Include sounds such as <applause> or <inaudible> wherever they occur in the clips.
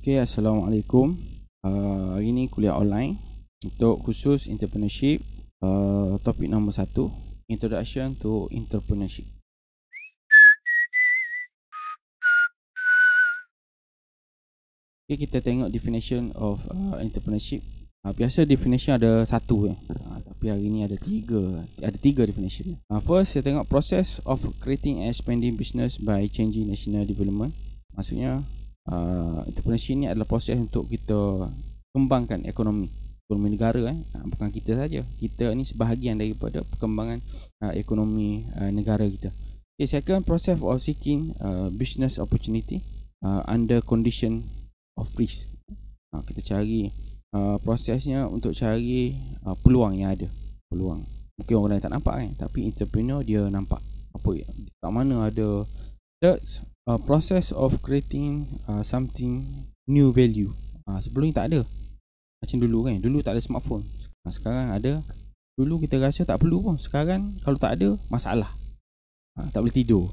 Okay, Assalamualaikum uh, Hari ni kuliah online Untuk khusus entrepreneurship uh, Topik nombor satu Introduction to entrepreneurship Okay, kita tengok definition of uh, entrepreneurship uh, Biasa definition ada satu eh. uh, Tapi hari ni ada tiga Ada tiga definition uh, First, kita tengok process of creating and expanding business By changing national development Maksudnya Ah, entrepreneurship ni adalah proses untuk kita kembangkan ekonomi ekonomi negara eh ah, bukan kita saja kita ni sebahagian daripada perkembangan uh, ekonomi uh, negara kita okay, second process of seeking uh, business opportunity uh, under condition of risk uh, kita cari uh, prosesnya untuk cari uh, peluang yang ada peluang mungkin orang lain tak nampak kan tapi entrepreneur dia nampak apa ya kat mana ada third uh, process of creating uh, something new value. Uh, sebelum ni tak ada. Macam dulu kan. Dulu tak ada smartphone. Uh, sekarang ada. Dulu kita rasa tak perlu pun. Sekarang kalau tak ada masalah. Uh, tak boleh tidur.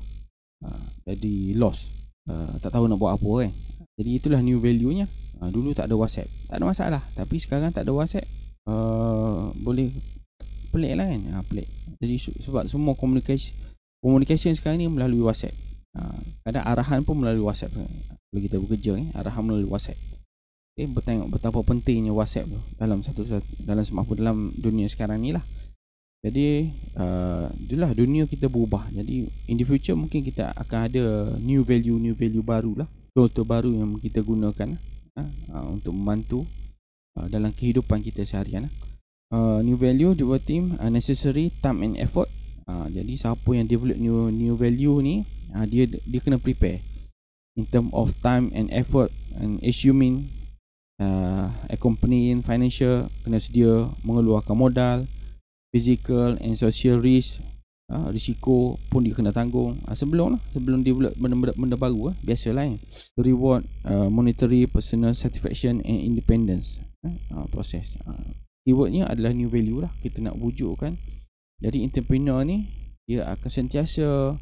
Uh, jadi lost. Uh, tak tahu nak buat apa kan. Jadi itulah new value-nya. Uh, dulu tak ada WhatsApp. Tak ada masalah. Tapi sekarang tak ada WhatsApp. Uh, boleh pelik lah kan. Uh, pelik. Jadi sebab semua komunikasi komunikasi sekarang ni melalui WhatsApp. Ha, kadang arahan pun melalui WhatsApp kalau kita bekerja ni arahan melalui WhatsApp Okay, eh, bertengok betapa pentingnya WhatsApp tu dalam satu, dalam smartphone dalam dunia sekarang ni lah jadi uh, itulah dunia kita berubah jadi in the future mungkin kita akan ada new value new value baru lah tool baru yang kita gunakan uh, untuk membantu uh, dalam kehidupan kita seharian uh, new value dua team uh, necessary time and effort ha, jadi siapa yang develop new new value ni ha, dia dia kena prepare in term of time and effort and assuming uh, ha, accompanying financial kena sedia mengeluarkan modal physical and social risk ha, risiko pun dia kena tanggung ha, sebelum lah sebelum develop benda-benda, benda baru lah biasa lah eh. Kan. reward uh, monetary personal satisfaction and independence ha, ha, proses ha, keywordnya adalah new value lah kita nak wujudkan jadi entrepreneur ni dia akan sentiasa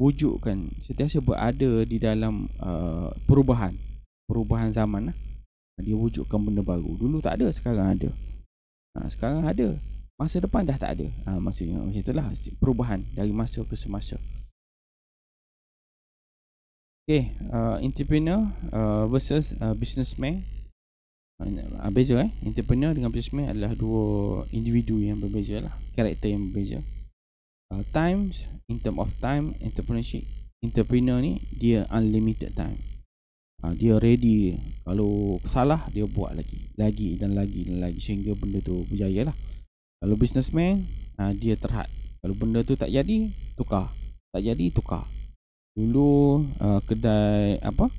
wujudkan, sentiasa berada di dalam uh, perubahan, perubahan zaman lah. Dia wujudkan benda baru. Dulu tak ada, sekarang ada. Ha, sekarang ada. Masa depan dah tak ada. Ha, maksudnya macam itulah perubahan dari masa ke semasa. Okay, uh, entrepreneur uh, versus uh, businessman. Beza eh Entrepreneur dengan businessman adalah dua individu yang berbeza lah Karakter yang berbeza uh, Times In term of time Entrepreneurship Entrepreneur ni Dia unlimited time uh, Dia ready Kalau salah Dia buat lagi Lagi dan lagi dan lagi Sehingga benda tu berjaya lah Kalau businessman uh, Dia terhad Kalau benda tu tak jadi Tukar Tak jadi tukar Dulu uh, Kedai Apa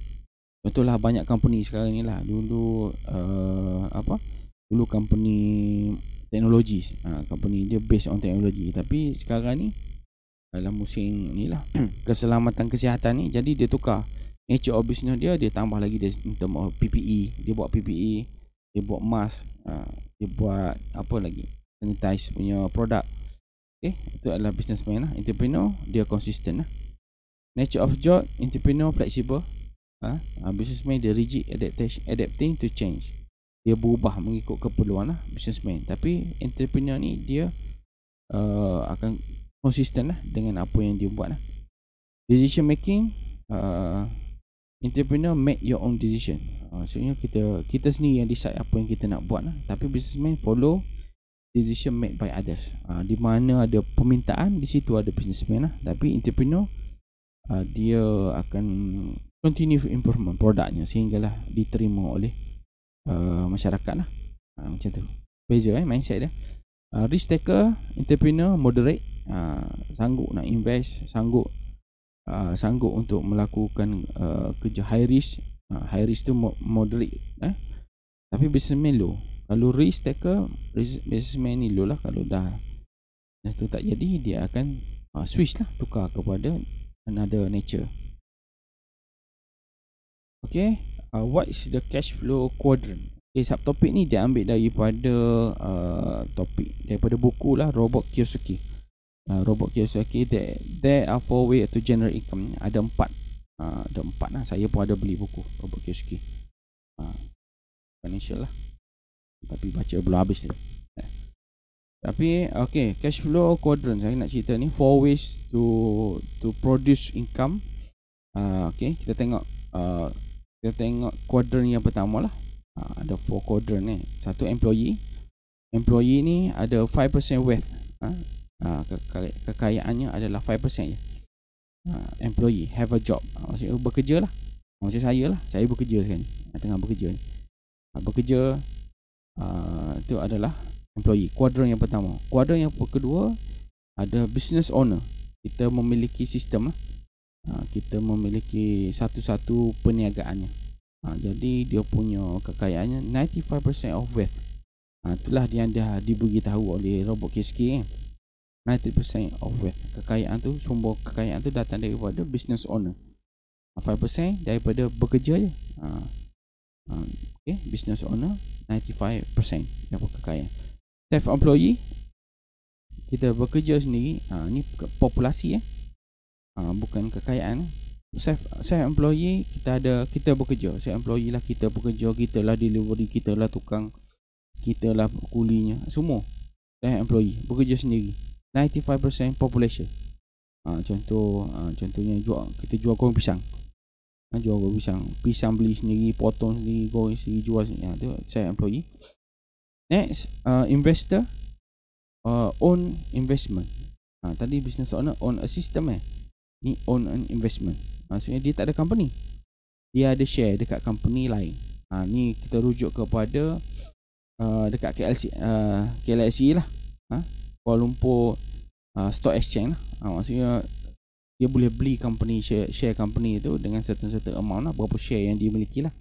Contoh lah banyak company sekarang ni lah Dulu uh, Apa Dulu company Teknologi uh, Company dia based on teknologi Tapi sekarang ni Dalam musim ni lah <clears throat> Keselamatan kesihatan ni Jadi dia tukar Nature of business dia Dia tambah lagi dia In term of PPE Dia buat PPE Dia buat mask uh, Dia buat Apa lagi Sanitize punya produk Okay eh, Itu adalah businessman lah Entrepreneur Dia consistent lah Nature of job Entrepreneur flexible Uh, businessman dia rigid adaptation, adapting to change dia berubah mengikut keperluan lah businessman tapi entrepreneur ni dia uh, akan konsisten lah dengan apa yang dia buat lah decision making uh, entrepreneur make your own decision uh, maksudnya kita kita sendiri yang decide apa yang kita nak buat lah tapi businessman follow decision made by others uh, di mana ada permintaan di situ ada businessman lah tapi entrepreneur uh, dia akan continue improvement produknya sehinggalah diterima oleh uh, masyarakat lah ha, uh, macam tu beza eh mindset dia uh, risk taker entrepreneur moderate uh, sanggup nak invest sanggup uh, sanggup untuk melakukan uh, kerja high risk uh, high risk tu moderate eh tapi businessman low kalau risk taker businessman ni low lah kalau dah dah tu tak jadi dia akan uh, switch lah tukar kepada another nature okay uh, what is the cash flow quadrant okay subtopik ni dia ambil daripada uh, topik daripada buku lah robot Kiyosaki uh, robot Kiyosaki there, there are four ways to generate income ada empat uh, ada empat lah saya pun ada beli buku robot Kiyosaki uh, financial lah tapi baca belum habis dia eh. tapi okay, cash flow quadrant saya nak cerita ni four ways to to produce income. Uh, okay, kita tengok uh, kita tengok quadrant yang pertama lah ha, ada 4 quadrant ni eh. satu employee employee ni ada 5% wealth ha? ha, kekayaannya adalah 5% je ha, employee have a job ha, maksudnya bekerja lah macam saya lah saya bekerja sekarang ha, tengah bekerja ni ha, bekerja itu ha, uh, adalah employee quadrant yang pertama quadrant yang kedua ada business owner kita memiliki sistem lah Ha, kita memiliki satu-satu perniagaannya ha, jadi dia punya kekayaannya 95% of wealth ha, itulah yang dia diberitahu oleh robot KSK 90% of wealth kekayaan tu sumber kekayaan tu datang daripada business owner 5% ha, daripada bekerja je ha, ha okay, business owner 95% daripada kekayaan self employee kita bekerja sendiri ha, ni populasi eh ya uh, bukan kekayaan self self employee kita ada kita bekerja self employee lah kita bekerja kita lah delivery kita lah tukang kita lah kulinya semua self employee bekerja sendiri 95% population uh, contoh uh, contohnya jual kita jual goreng pisang uh, jual goreng pisang pisang beli sendiri potong sendiri goreng sendiri jual sendiri uh, tu self employee next uh, investor uh, own investment uh, tadi business owner own a system eh ni own an investment maksudnya dia tak ada company dia ada share dekat company lain ha, ni kita rujuk kepada uh, dekat KLC uh, KLSE lah ha? Kuala Lumpur uh, Stock Exchange lah ha, maksudnya dia boleh beli company share, share company tu dengan certain certain amount lah berapa share yang dia miliki lah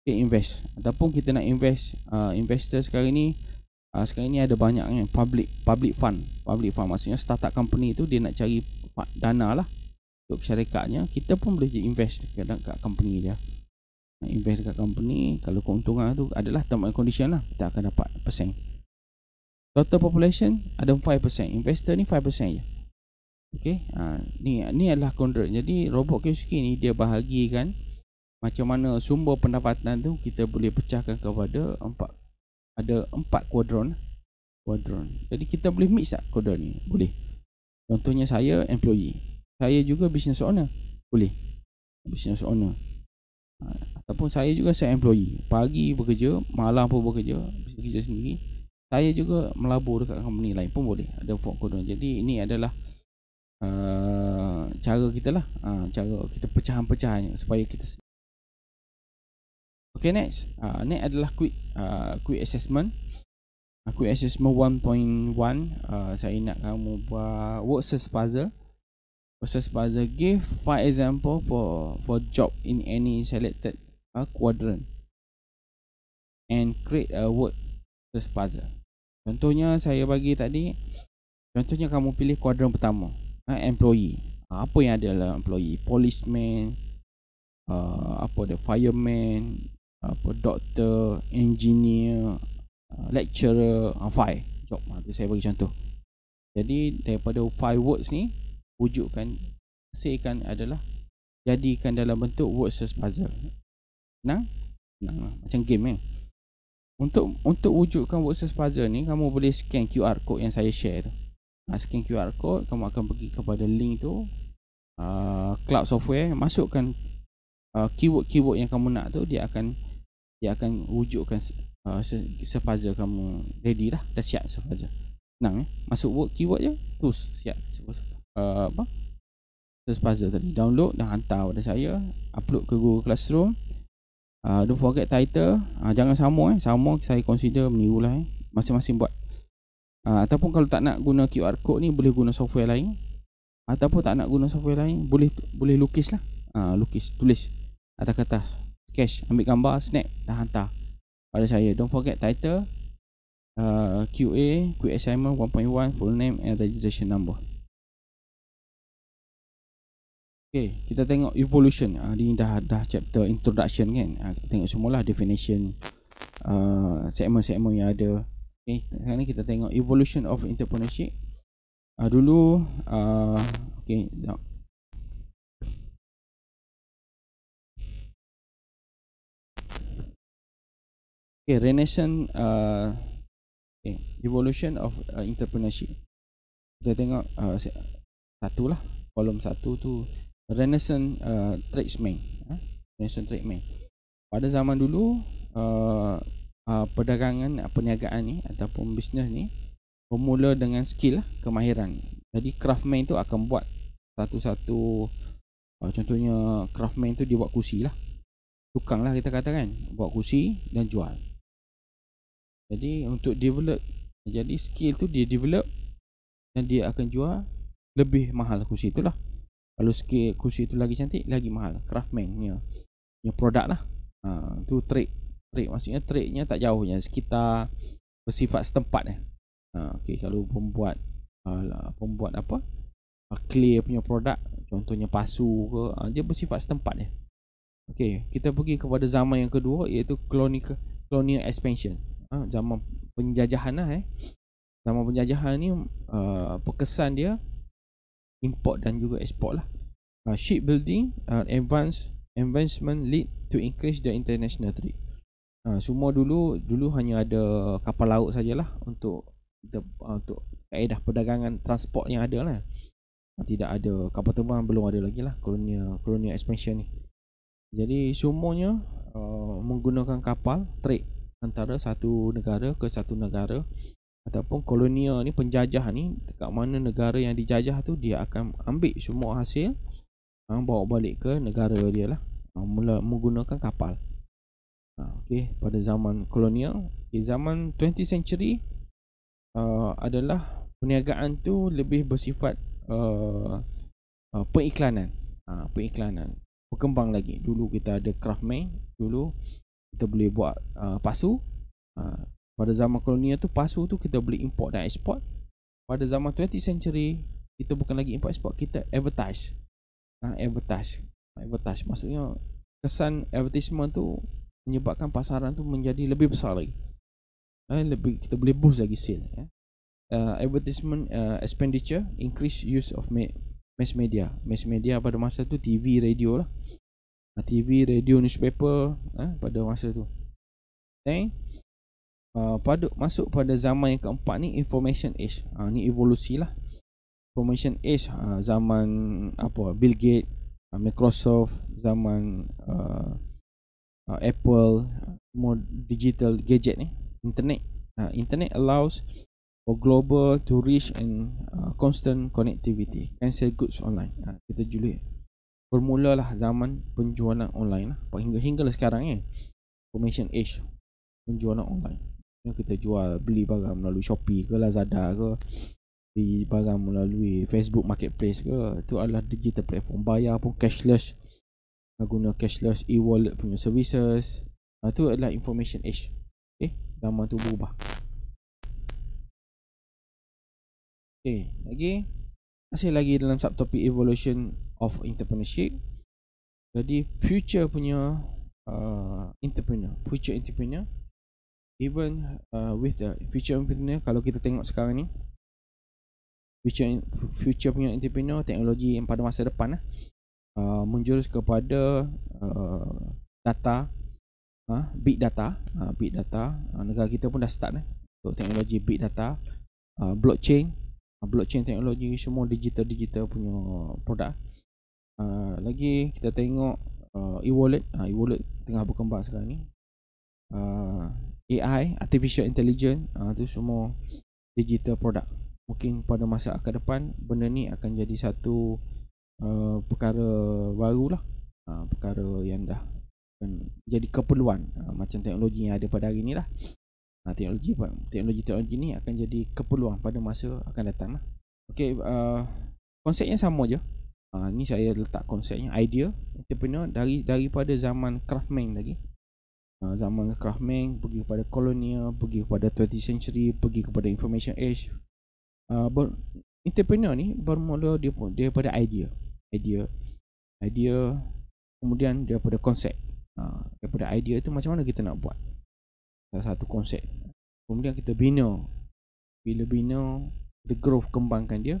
okay, invest ataupun kita nak invest uh, investor sekarang ni uh, sekarang ni ada banyak kan public public fund public fund maksudnya startup company tu dia nak cari dana lah untuk syarikatnya kita pun boleh invest kadang kat company dia invest dekat company kalau keuntungan tu adalah term and condition lah kita akan dapat persen total population ada 5% investor ni 5% je ok ha, ni, ni adalah kondrat jadi robot QSK ni dia bahagikan macam mana sumber pendapatan tu kita boleh pecahkan kepada empat ada empat kuadron lah. kuadron jadi kita boleh mix tak lah kuadron ni boleh contohnya saya employee saya juga business owner boleh business owner ha, ataupun saya juga saya employee pagi bekerja malam pun bekerja bekerja sendiri saya juga melabur dekat company lain pun boleh ada fork code jadi ini adalah uh, cara kita lah ha, cara kita pecahan-pecahan supaya kita Okay next uh, Next adalah quick uh, quick assessment uh, assessment 1.1 uh, Saya nak kamu buat work puzzle process puzzle give five example for for job in any selected uh, quadrant and create a word process buzzer contohnya saya bagi tadi contohnya kamu pilih kuadran pertama uh, employee uh, apa yang ada dalam employee policeman uh, apa the fireman apa doctor, engineer uh, lecturer uh, five job uh, saya bagi contoh jadi daripada five words ni wujudkan sayakan adalah jadikan dalam bentuk words as puzzle senang? senang lah. macam game eh untuk untuk wujudkan words as puzzle ni kamu boleh scan QR code yang saya share tu ha, scan QR code kamu akan pergi kepada link tu uh, cloud software masukkan uh, ah, keyword-keyword yang kamu nak tu dia akan dia akan wujudkan uh, ah, sepuzzle kamu ready lah dah siap sepuzzle senang eh masuk word keyword je terus siap sepuzzle Eh, apa terus puzzle tadi download dan hantar pada saya upload ke Google Classroom uh, don't forget title uh, jangan sama eh sama saya consider meniru eh masing-masing buat uh, ataupun kalau tak nak guna QR code ni boleh guna software lain ataupun tak nak guna software lain boleh boleh lukis lah uh, lukis tulis atas kertas sketch ambil gambar snap dan hantar pada saya don't forget title uh, QA quick assignment 1.1 full name and registration number Okay, kita tengok evolution. Uh, ah, ini dah dah chapter introduction kan. Uh, kita tengok semula definition uh, segmen-segmen yang ada. Okay, sekarang ni kita tengok evolution of entrepreneurship. Uh, dulu, uh, okay, jap. Okay, Renaissance uh, okay, Evolution of uh, Entrepreneurship Kita tengok uh, Satu lah Kolom satu tu Renaissance uh, tradesman, uh, Renaissance tradesmen. Pada zaman dulu uh, uh, perdagangan uh, perniagaan ni ataupun bisnes ni bermula dengan skill lah, kemahiran. Jadi craftsman tu akan buat satu-satu uh, contohnya craftsman tu dia buat kursi lah. Tukang lah kita kata kan Buat kursi dan jual Jadi untuk develop Jadi skill tu dia develop Dan dia akan jual Lebih mahal kursi itulah. lah kalau sikit kursi tu lagi cantik Lagi mahal Craftman punya Punya produk lah ha, Tu trik Trik maksudnya triknya tak jauh je Sekitar Bersifat setempat eh. ha, okay, Kalau pembuat uh, Pembuat apa uh, Clear punya produk Contohnya pasu ke uh, Dia bersifat setempat eh. Okey, Kita pergi kepada zaman yang kedua Iaitu colonial, colonial expansion ha, Zaman penjajahan lah eh. Zaman penjajahan ni uh, ah, Perkesan dia import dan juga export lah. Uh, shipbuilding uh, advance advancement lead to increase the international trade. Uh, semua dulu dulu hanya ada kapal laut sajalah untuk the, uh, untuk kaedah perdagangan transport yang ada lah. Uh, tidak ada kapal terbang belum ada lagi lah kolonial kolonial expansion ni. Jadi semuanya uh, menggunakan kapal trade antara satu negara ke satu negara ataupun kolonial ni penjajah ni dekat mana negara yang dijajah tu dia akan ambil semua hasil ha, bawa balik ke negara dia lah ha, mula menggunakan kapal ha, ah, okay, pada zaman kolonial okay, zaman 20th century uh, adalah perniagaan tu lebih bersifat uh, uh, periklanan ha, periklanan berkembang lagi dulu kita ada craft craftman dulu kita boleh buat uh, pasu pada zaman kolonial tu pasu tu kita boleh import dan export pada zaman 20th century kita bukan lagi import export kita advertise ha, advertise ha, advertise maksudnya kesan advertisement tu menyebabkan pasaran tu menjadi lebih besar lagi ha, lebih kita boleh boost lagi sale ya. Uh, advertisement uh, expenditure increase use of ma- mass media mass media pada masa tu TV radio lah TV, radio, newspaper eh, pada masa tu Then, Uh, pada masuk pada zaman yang keempat ni information age. Uh, ni evolusi lah. Information age uh, zaman apa Bill Gates, uh, Microsoft, zaman uh, uh, Apple, more digital gadget ni, internet. Uh, internet allows for global to reach and uh, constant connectivity. Can sell goods online. Uh, kita julid ya. bermulalah zaman penjualan online lah. Hingga hinggalah sekarang ni. Eh. Information age penjualan online yang kita jual beli barang melalui Shopee ke Lazada ke beli barang melalui Facebook Marketplace ke itu adalah digital platform bayar pun cashless guna cashless e-wallet punya services ah, itu adalah information age okay, eh, zaman tu berubah Okay, lagi masih lagi dalam subtopik evolution of entrepreneurship jadi future punya uh, entrepreneur future entrepreneur even uh, with the future entrepreneur kalau kita tengok sekarang ni future future punya entrepreneur teknologi yang pada masa depan ah, uh, menjurus kepada uh, data uh, big data uh, big data uh, negara kita pun dah start uh, untuk teknologi big data uh, blockchain uh, blockchain teknologi semua digital digital punya produk uh, lagi kita tengok uh, e-wallet uh, e-wallet tengah berkembang sekarang ni uh, AI, artificial intelligence, uh, tu semua digital product. Mungkin pada masa akan depan benda ni akan jadi satu uh, perkara baru lah, uh, perkara yang dah dan jadi keperluan uh, macam teknologi yang ada pada hari ni lah. teknologi teknologi teknologi ni akan jadi keperluan pada masa akan datang lah. Okay, uh, konsep yang sama je. Uh, ni saya letak konsepnya idea entrepreneur dari daripada zaman craftman lagi Ah, zaman Krahmeng, pergi kepada kolonial, pergi kepada 20th century, pergi kepada information age. Uh, ber- entrepreneur ni bermula dia pun daripada idea. Idea. Idea kemudian daripada konsep. Uh, ah, daripada idea tu macam mana kita nak buat Salah satu konsep Kemudian kita bina Bila bina the growth kembangkan dia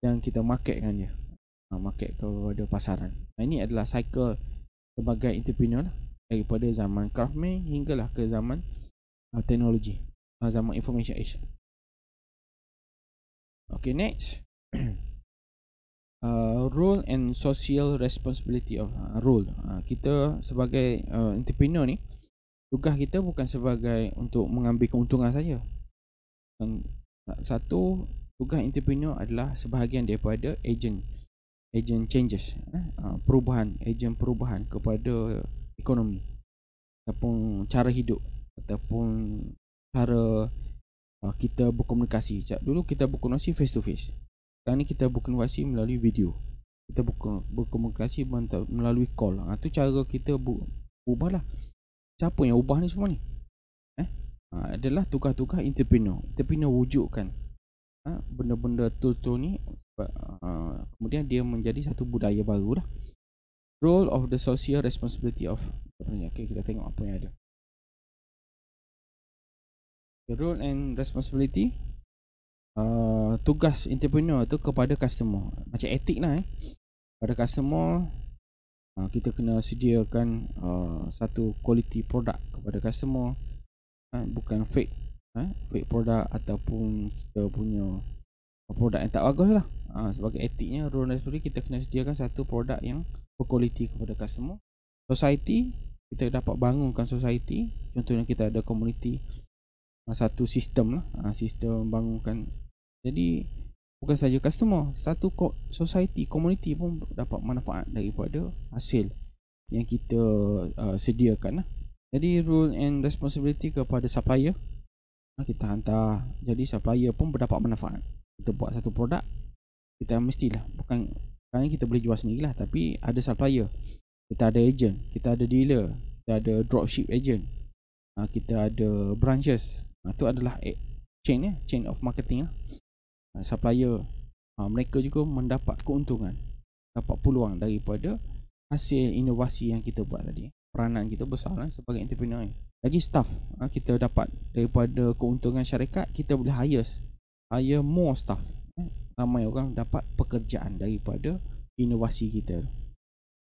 Dan kita marketkan dia uh, Market kepada pasaran nah, Ini adalah cycle Sebagai entrepreneur lah daripada zaman craftman hinggalah ke zaman uh, teknologi uh, zaman information age okay next <clears throat> uh, role and social responsibility of uh, role uh, kita sebagai uh, entrepreneur ni tugas kita bukan sebagai untuk mengambil keuntungan saja uh, satu tugas entrepreneur adalah sebahagian daripada agent agent changes eh, uh, perubahan agent perubahan kepada ekonomi ataupun cara hidup ataupun cara uh, kita berkomunikasi. Sejak dulu kita berkomunikasi face to face. Sekarang ni kita berkomunikasi melalui video. Kita berkomunikasi melalui call. Ha, tu cara kita bu- ubahlah. Siapa yang ubah ni semua ni? Eh? Ha, adalah tukar tukar entrepreneur. Entrepreneur wujudkan ha, benda-benda tool-tool ni. ha, kemudian dia menjadi satu budaya baru lah role of the social responsibility of entrepreneur. Okay, kita tengok apa yang ada. The role and responsibility uh, tugas entrepreneur tu kepada customer. Macam etik lah eh. Pada customer uh, kita kena sediakan uh, satu quality product kepada customer. Uh, bukan fake. Uh, fake product ataupun kita punya produk yang tak bagus lah ha, sebagai etiknya rule and disiplin kita kena sediakan satu produk yang berkualiti kepada customer society kita dapat bangunkan society contohnya kita ada community ha, satu sistem lah ha, sistem bangunkan jadi bukan saja customer satu society community pun dapat manfaat daripada hasil yang kita uh, sediakan lah. jadi rule and responsibility kepada supplier ha, kita hantar jadi supplier pun berdapat manfaat kita buat satu produk kita mestilah bukan bukan kita boleh jual sendirilah tapi ada supplier kita ada agent kita ada dealer kita ada dropship agent ha, kita ada branches ha, tu adalah chain ya chain of marketing lah. Ha, supplier ha, mereka juga mendapat keuntungan dapat peluang daripada hasil inovasi yang kita buat tadi peranan kita besar lah sebagai entrepreneur lagi staff kita dapat daripada keuntungan syarikat kita boleh hire hire ah, ya, more staff ramai orang dapat pekerjaan daripada inovasi kita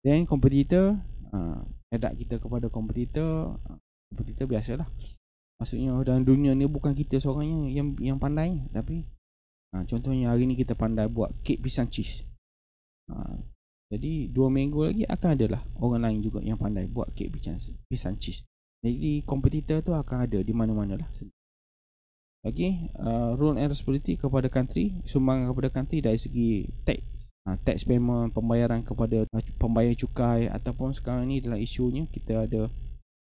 then competitor uh, ah, adapt kita kepada competitor competitor ah, biasalah maksudnya dalam dunia ni bukan kita seorang yang yang, yang pandai tapi uh, contohnya hari ni kita pandai buat kek pisang cheese uh, jadi dua minggu lagi akan ada lah orang lain juga yang pandai buat kek pisang, pisang cheese jadi competitor tu akan ada di mana-mana lah Okay, uh, role and responsibility kepada country, sumbangan kepada country dari segi tax, uh, tax payment, pembayaran kepada uh, pembayar cukai ataupun sekarang ni adalah isunya kita ada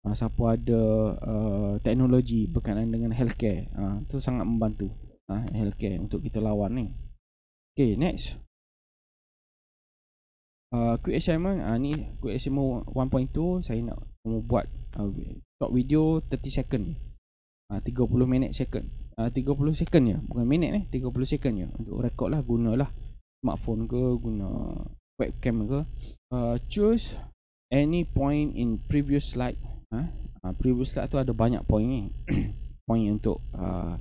uh, siapa ada uh, teknologi berkaitan dengan healthcare, uh, sangat membantu uh, healthcare untuk kita lawan ni. Okay, next. Uh, quick assignment, uh, ni quick assignment 1.2, saya nak buat uh, short video 30 second. 30 ah, minit second ah, uh, 30 second je Bukan minit ni eh, 30 second je Untuk rekod lah guna lah, Smartphone ke Guna Webcam ke uh, Choose Any point In previous slide uh, Previous slide tu Ada banyak point ni <coughs> Point untuk uh,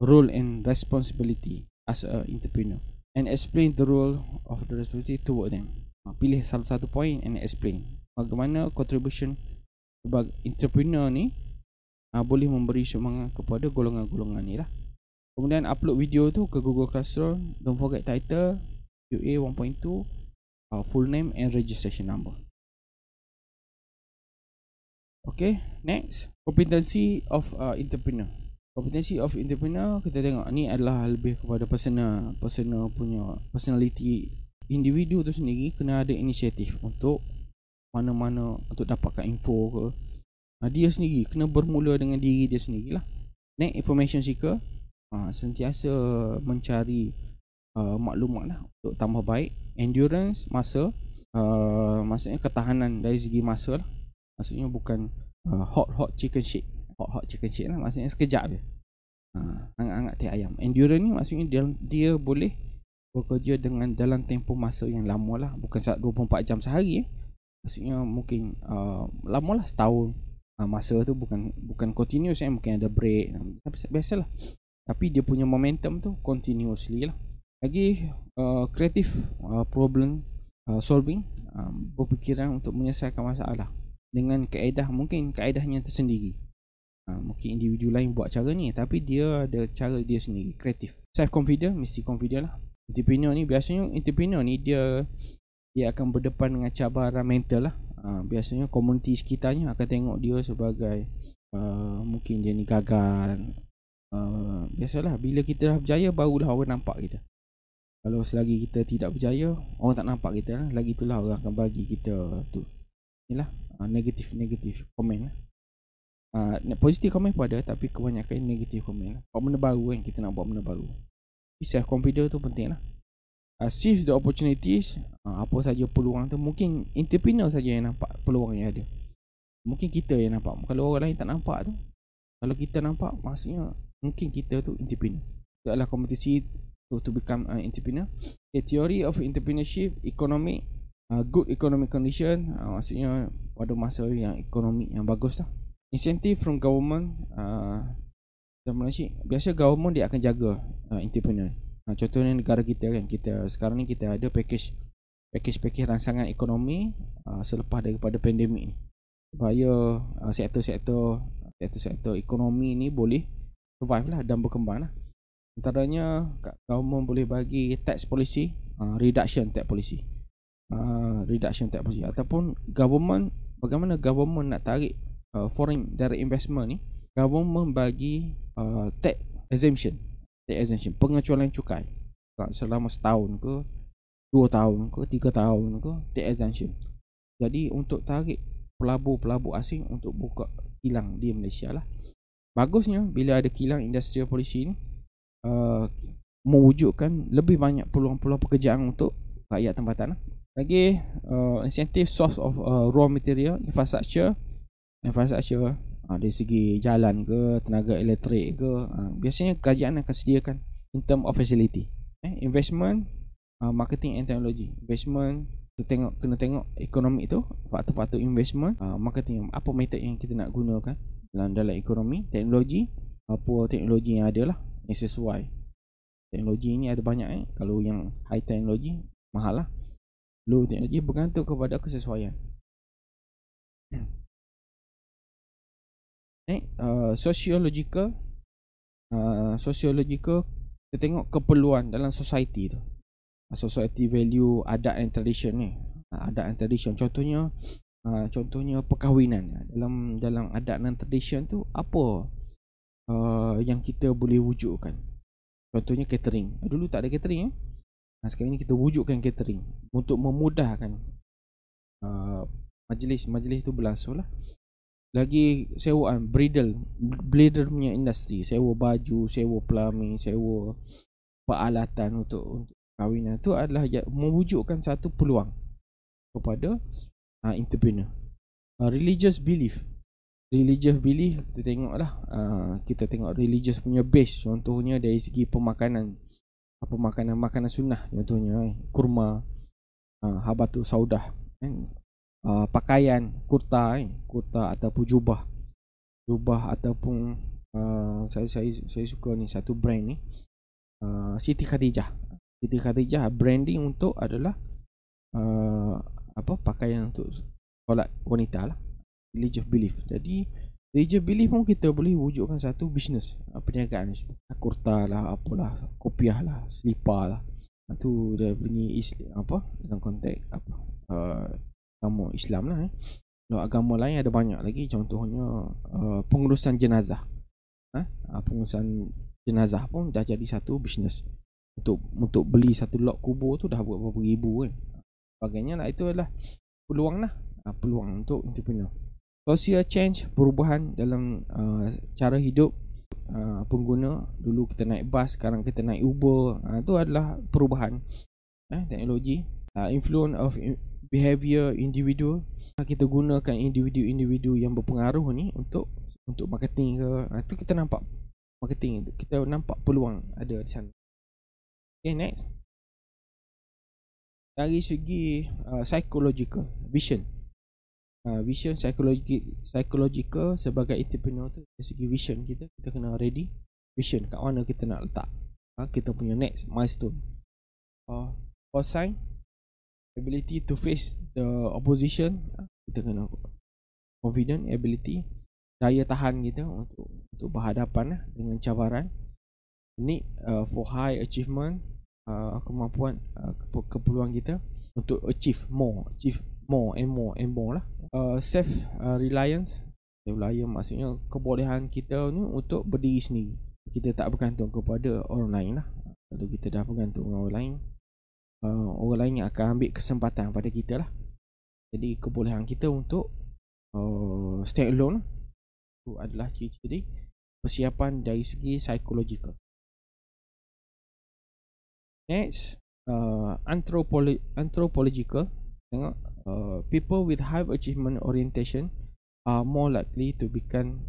Role and responsibility As a entrepreneur And explain the role Of the responsibility Toward them uh, Pilih salah satu point And explain Bagaimana contribution Sebagai entrepreneur ni uh, boleh memberi semangat kepada golongan-golongan ni lah. Kemudian upload video tu ke Google Classroom. Don't forget title, UA 1.2, uh, full name and registration number. Okay, next. Competency of uh, entrepreneur. Competency of entrepreneur, kita tengok ni adalah lebih kepada personal, personal punya personality individu tu sendiri kena ada inisiatif untuk mana-mana untuk dapatkan info ke ha, dia sendiri kena bermula dengan diri dia sendirilah next information seeker ha, sentiasa mencari uh, maklumat lah untuk tambah baik endurance masa uh, maksudnya ketahanan dari segi masa lah maksudnya bukan uh, hot hot chicken shit, hot hot chicken shit lah maksudnya sekejap je ha, hangat-hangat teh ayam endurance ni maksudnya dia, dia boleh bekerja dengan dalam tempoh masa yang lama lah bukan saat 24 jam sehari eh. maksudnya mungkin uh, lama lah setahun uh, masa tu bukan bukan continuous eh mungkin ada break tapi biasalah tapi dia punya momentum tu continuously lah lagi uh, creative uh, problem uh, solving um, berfikiran untuk menyelesaikan masalah dengan kaedah mungkin kaedahnya tersendiri uh, mungkin individu lain buat cara ni tapi dia ada cara dia sendiri kreatif self confident mesti confident lah entrepreneur ni biasanya entrepreneur ni dia dia akan berdepan dengan cabaran mental lah Ha, biasanya komuniti sekitarnya akan tengok dia sebagai uh, mungkin dia ni gagal. Uh, biasalah bila kita dah berjaya barulah orang nampak kita. Kalau selagi kita tidak berjaya, orang tak nampak kita lah. Lagi itulah orang akan bagi kita tu. Inilah negatif-negatif komen lah. Uh, positif komen pun ada tapi kebanyakan negatif komen lah. Sebab benda baru kan kita nak buat benda baru. Self confidence tu penting lah uh, seize the opportunities uh, apa saja peluang tu mungkin entrepreneur saja yang nampak peluang yang ada mungkin kita yang nampak kalau orang lain tak nampak tu kalau kita nampak maksudnya mungkin kita tu entrepreneur itu adalah kompetisi to, to become an entrepreneur the theory of entrepreneurship economic uh, good economic condition uh, maksudnya pada masa yang ekonomi yang bagus lah incentive from government uh, dan Malaysia biasa government dia akan jaga uh, entrepreneur Ha, contohnya negara kita kan kita sekarang ni kita ada package package-package rangsangan ekonomi uh, selepas daripada pandemik ni supaya ah, sektor-sektor sektor-sektor ekonomi ni boleh survive lah dan berkembang lah antaranya government boleh bagi tax policy uh, reduction tax policy uh, reduction tax policy ataupun government bagaimana government nak tarik uh, foreign direct investment ni government bagi uh, tax exemption tax exemption pengecualian cukai selama setahun ke dua tahun ke tiga tahun ke tax exemption jadi untuk tarik pelabur-pelabur asing untuk buka kilang di Malaysia lah bagusnya bila ada kilang industri policy ni uh, mewujudkan lebih banyak peluang-peluang pekerjaan untuk rakyat tempatan lah. lagi uh, insentif source of uh, raw material infrastructure infrastructure Ah, dari segi jalan ke tenaga elektrik ke ah, biasanya kerajaan akan sediakan in term of facility eh, investment ah, marketing and technology investment tu tengok kena tengok ekonomi tu faktor-faktor investment marketing apa method yang kita nak gunakan dalam dalam ekonomi teknologi apa teknologi yang ada lah yang sesuai teknologi ni ada banyak eh kalau yang high technology mahal lah low teknologi bergantung kepada kesesuaian hmm. Next, eh, uh, sociological uh, Sociological Kita tengok keperluan dalam society tu uh, Society value, adat and tradition ni uh, Adat and tradition, contohnya uh, Contohnya perkahwinan uh, Dalam dalam adat dan tradition tu Apa uh, yang kita boleh wujudkan Contohnya catering Dulu tak ada catering ya eh? Sekarang ni kita wujudkan catering Untuk memudahkan uh, Majlis-majlis tu berlangsung lah lagi sewaan eh, bridal, bladder punya industri sewa baju sewa plumbing sewa peralatan untuk untuk kahwinan tu adalah mewujudkan satu peluang kepada uh, entrepreneur uh, religious belief religious belief kita tengoklah uh, kita tengok religious punya base contohnya dari segi pemakanan apa makanan makanan sunnah contohnya eh, kurma uh, habatu saudah kan uh, pakaian kurta eh, kurta ataupun jubah jubah ataupun uh, saya saya saya suka ni satu brand ni uh, Siti Khadijah Siti Khadijah branding untuk adalah uh, apa pakaian untuk solat wanita lah religious belief jadi religious belief pun kita boleh wujudkan satu bisnes uh, perniagaan kurta lah apalah kopiah lah selipar lah itu dia punya apa dalam konteks apa uh, agama Islam lah eh. Kalau agama lain ada banyak lagi contohnya uh, pengurusan jenazah. Ha? Uh, pengurusan jenazah pun dah jadi satu bisnes. Untuk untuk beli satu lot kubur tu dah buat berapa ribu kan. Eh. Sebagainya lah itu adalah peluang lah. Uh, peluang untuk entrepreneur. Social change perubahan dalam uh, cara hidup uh, pengguna dulu kita naik bas sekarang kita naik Uber uh, ah, itu adalah perubahan eh, teknologi uh, influence of behavior individu kita gunakan individu-individu yang berpengaruh ni untuk untuk marketing ke itu ha, kita nampak marketing itu. kita nampak peluang ada di sana okay next dari segi uh, psychological vision uh, vision psikologi psychological sebagai entrepreneur tu dari segi vision kita kita kena ready vision kat mana kita nak letak uh, kita punya next milestone uh, for sign ability to face the opposition kita kena confident ability daya tahan kita untuk untuk berhadapan lah dengan cabaran ni uh, for high achievement uh, kemampuan uh, keperluan kita untuk achieve more achieve more and more and more lah uh, self uh, reliance reliance maksudnya kebolehan kita ni untuk berdiri sendiri kita tak bergantung kepada orang lain lah kalau kita dah bergantung dengan orang lain uh, orang lain akan ambil kesempatan pada kita lah jadi kebolehan kita untuk uh, stay alone itu adalah ciri-ciri persiapan dari segi psychological next uh, anthropolo- anthropological tengok uh, people with high achievement orientation are more likely to become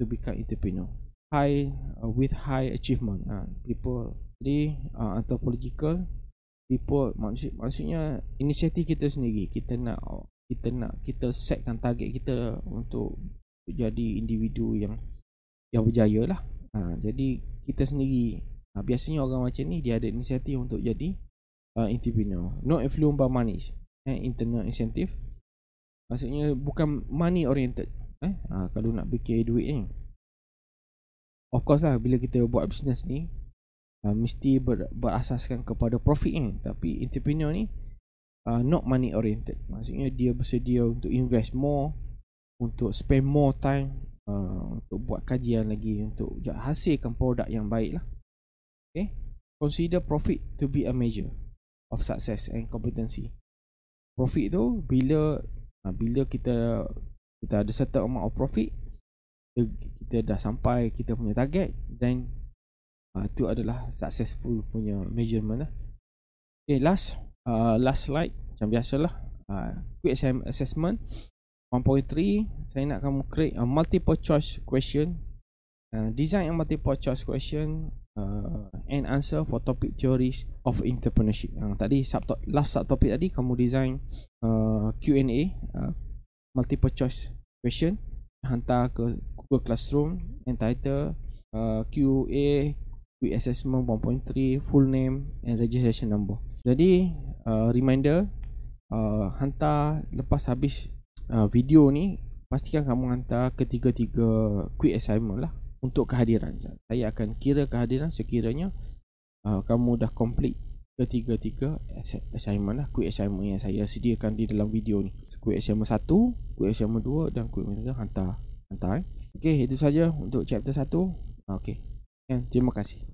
to become entrepreneur high uh, with high achievement uh, people di uh, anthropological report maksud maksudnya inisiatif kita sendiri kita nak kita nak kita setkan target kita untuk jadi individu yang yang berjaya lah ha, jadi kita sendiri ha, biasanya orang macam ni dia ada inisiatif untuk jadi uh, entrepreneur no influence by money eh, internal incentive maksudnya bukan money oriented eh? Ha, kalau nak fikir duit ni eh. of course lah bila kita buat bisnes ni uh, mesti ber, berasaskan kepada profit ni tapi entrepreneur ni uh, not money oriented maksudnya dia bersedia untuk invest more untuk spend more time uh, untuk buat kajian lagi untuk hasilkan produk yang baik lah okay. consider profit to be a measure of success and competency profit tu bila uh, bila kita kita ada certain amount of profit eh, kita dah sampai kita punya target dan uh, ah, tu adalah successful punya measurement lah. Okay, eh, last uh, last slide macam biasalah. Uh, ah, quick assessment 1.3 saya nak kamu create a multiple choice question. Uh, design a multiple choice question uh, and answer for topic theories of entrepreneurship. Uh, tadi sub last sub topic tadi kamu design uh, Q&A uh, multiple choice question hantar ke Google Classroom entitled uh, QA quick assessment 1.3 full name and registration number jadi uh, reminder uh, hantar lepas habis uh, video ni pastikan kamu hantar ketiga-tiga quick assignment lah untuk kehadiran saya akan kira kehadiran sekiranya uh, kamu dah complete ketiga-tiga assignment lah quick assignment yang saya sediakan di dalam video ni quick assignment 1 quick assignment 2 dan quick assignment 3 hantar hantar eh. Okey, itu saja untuk chapter 1 Okey, kan, terima kasih